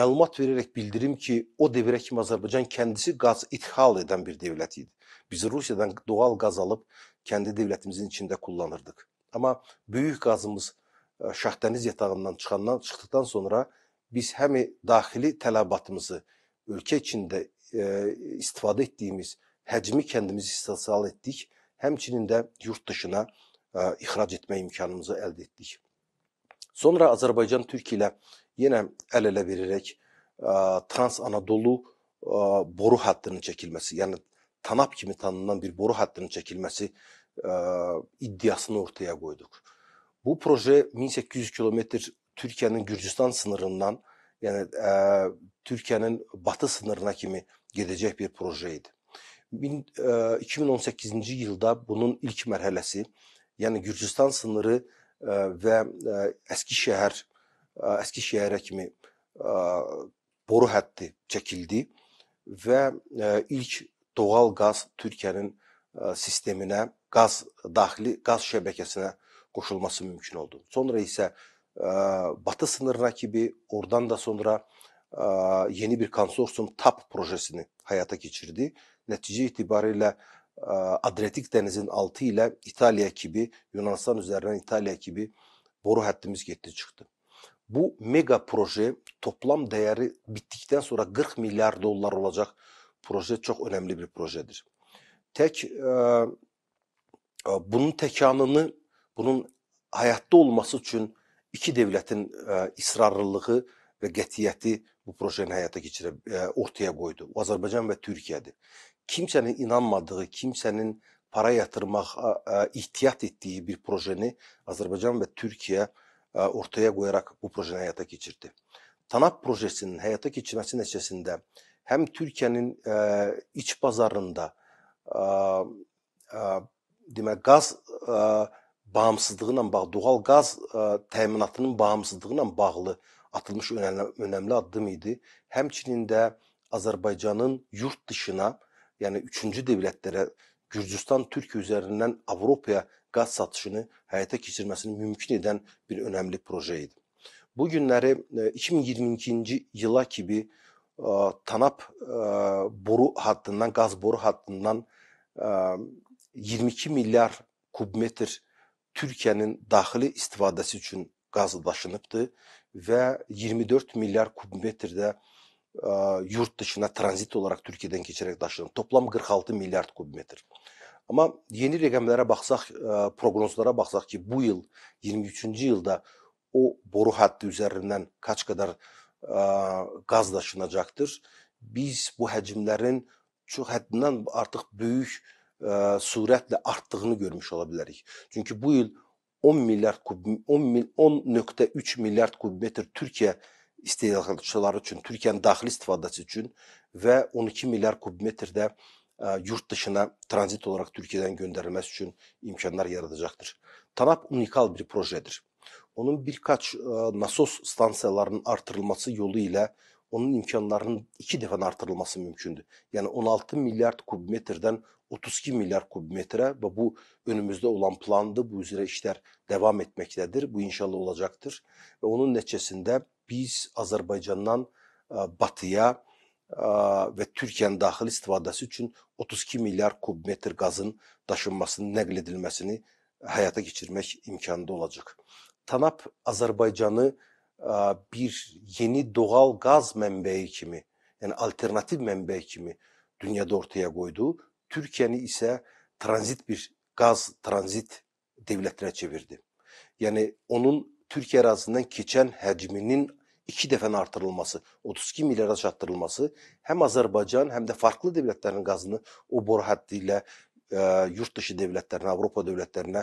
məlumat verərək bildirim ki, o dövrə kimi Azərbaycan kəndisi qaz ithal edən bir dövlət idi. Biz Rusiyadan doğal qaz alıb kəndi dövlətimizin içində kullanırdıq. Amma böyük qazımız e, Şahdəniz yatağından çıxandan çıxdıqdan sonra biz həm daxili tələbatımızı ölkə içində e, istifadə etdiyimiz həcmi kəndimizi istehsal etdik, həmçinin də yurt dışına e, ixrac etmək imkanımızı əldə etdik. Sonra Azərbaycan Türkiyə ilə yenə əl-ələ verərək Trans-Anadolu boru hattının çəkilməsi, yəni TANAP kimi tanınan bir boru hattının çəkilməsi ə, iddiasını ortaya qoyduq. Bu proje 1800 kilometr Türkiyənin Gürcüstan sınırından, yəni ə, Türkiyənin batı sınırına kimi gedəcək bir proje idi. 2018-ci ildə bunun ilk mərhələsi, yəni Gürcüstan sınırı və Əskişəhər Əskişəhərə kimi boru həddi çəkildi və ilk doğal qaz Türkiyənin sisteminə qaz daxili qaz şəbəkəsinə qoşulması mümkün oldu. Sonra isə Batı sınırına kimi oradan da sonra yeni bir konsorsium TAP projesini həyata keçirdi. Nəticə itibarilə Adriyatik dənizin altı ilə İtaliya kimi, Yunanistan üzərindən İtaliya kimi boru həddimiz getdi çıxdı. Bu mega proje toplam dəyəri bitdikdən sonra 40 milyard dollar olacaq proje çox önəmli bir projedir. Tək ə, bunun təkanını, bunun həyatda olması üçün iki dövlətin ə, israrlılığı və qətiyyəti bu projeni həyata keçirə e, ortaya qoydu. O Azərbaycan və Türkiyədir. Kimsənin inanmadığı, kimsənin para yatırmaq ehtiyat etdiyi bir projeni Azərbaycan və Türkiyə e, ortaya qoyaraq bu projeni həyata keçirdi. TANAP projesinin həyata keçirilməsi nəticəsində həm Türkiyənin e, iç bazarında demə qaz ə, bağımsızlığı ilə bağlı, doğal qaz ə, təminatının bağımsızlığı ilə bağlı atılmış önemli, önemli addım idi. Həmçinin də Azərbaycanın yurt dışına, yəni üçüncü dövlətlərə Gürcüstan Türk üzərindən Avropaya qaz satışını həyata keçirməsini mümkün edən bir önəmli proje idi. Bu günləri 2022-ci e, yıla kimi e, Tanap e, boru hattından, qaz boru hattından 22 milyard kubmetr Türkiyənin daxili istifadəsi üçün qaz daşınıbdı ve 24 milyar kubmetrede e, yurt dışına transit olarak Türkiye'den geçerek taşınan Toplam 46 milyar kubmetre. Ama yeni rəqəmlərə baxsaq, e, proqnozlara baxsaq ki, bu yıl 23 yılda o boru hattı üzerinden kaç kadar e, qaz daşınacaktır? Biz bu hacimlerin şu həddindən artık büyük e, sürətlə artdığını görmüş olabiliriz. Çünkü bu yıl 10 milyar kub 10 mil 10.3 milyard kubmetr Türkiyə istehlakçıları üçün, Türkiyənin daxili istifadəsi üçün və 12 milyar kubmetr də e, yurt dışına transit olarak Türkiye'den gönderilmesi için imkanlar yaratacaktır. TANAP unikal bir projedir. Onun birkaç e, nasos stansiyalarının artırılması yoluyla. ile onun imkanlarının iki defa artırılması mümkündü. Yani 16 milyar kubmetreden 32 milyar kubmetre ve bu önümüzde olan plandı. Bu üzere işler devam etmektedir. Bu inşallah olacaktır. Ve onun neticesinde biz Azerbaycan'dan e, batıya e, ve Türkiye'nin dahil istifadesi için 32 milyar kubmetre gazın taşınmasının, nəql edilməsini həyata keçirmək imkanında olacaq. TANAP Azerbaycan'ı E, bir yeni doğal gaz mənbəyi kimi, yəni alternativ mənbə kimi dünyada ortaya qoydu. Türkiyəni isə tranzit bir qaz tranzit devlətinə çevirdi. Yəni onun Türkiyə ərazisindən keçən həcminin 2 dəfən artırılması, 32 milyarda çatdırılması həm Azərbaycan, həm də farklı dövlətlərin qazını o boru həddi ilə e, yurt dışı dövlətlərinə, Avropa dövlətlərinə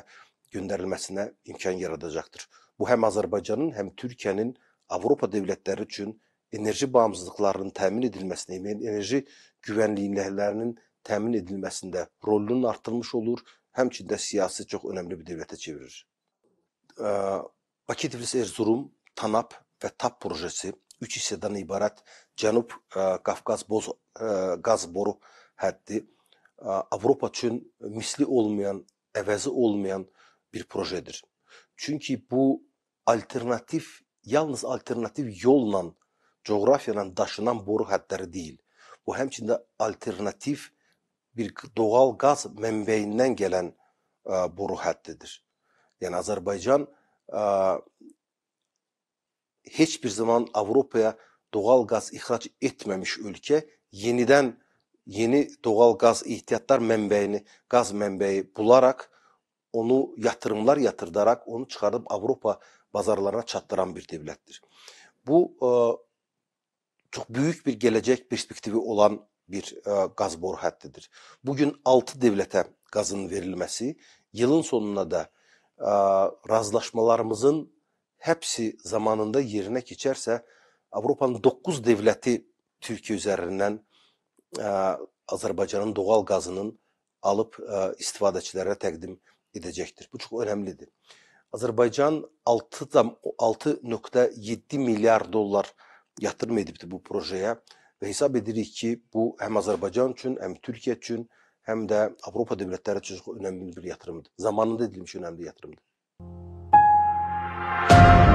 göndərilməsinə imkan yaradacaqdır. Bu həm Azərbaycanın, həm Türkiyənin Avropa dövlətləri üçün enerji bağımsızlıqlarının təmin edilməsində, yəni enerji güvənliklərinin təmin edilməsində rolunun artırılmış olur, həmçində siyasi çox önəmli bir dövlətə çevirir. Bakı Tiflis Erzurum TANAP və TAP projesi 3 hissədən ibarət Cənub Qafqaz boz qaz boru həddi Avropa üçün misli olmayan, əvəzi olmayan bir proyektdir. Çünki bu alternativ, yalnız alternativ yolla coğrafiyayla daşınan boru xəttləri deyil. Bu həmçində alternativ bir doğal qaz mənbəyindən gələn ə, e, boru xəttidir. Yəni Azərbaycan ə, e, heç bir zaman Avropaya doğal qaz ixrac etməmiş ölkə yenidən yeni doğal qaz ehtiyatlar mənbəyini, qaz mənbəyi bularaq onu yatırımlar yatırdaraq onu çıxarıb Avropa bazarlarına çatdıran bir dövlətdir. Bu ə, e, çox böyük bir gələcək perspektivi olan bir ə, e, qaz boru həddidir. Bu gün 6 dövlətə qazın verilməsi yılın sonuna da ə, e, razılaşmalarımızın hepsi zamanında yerinə keçərsə Avropanın 9 dövləti Türkiyə üzərindən ə, Azərbaycanın doğal qazının alıb ə, istifadəçilərə təqdim edəcəkdir. Bu çox önəmlidir. Azərbaycan 6.7 milyard dollar yatırım edibdi bu projəyə və hesab edirik ki, bu həm Azərbaycan üçün, həm Türkiyə üçün, həm də Avropa dövlətləri üçün çox önəmli bir yatırımdır. Zamanında edilmiş önəmli yatırımdır.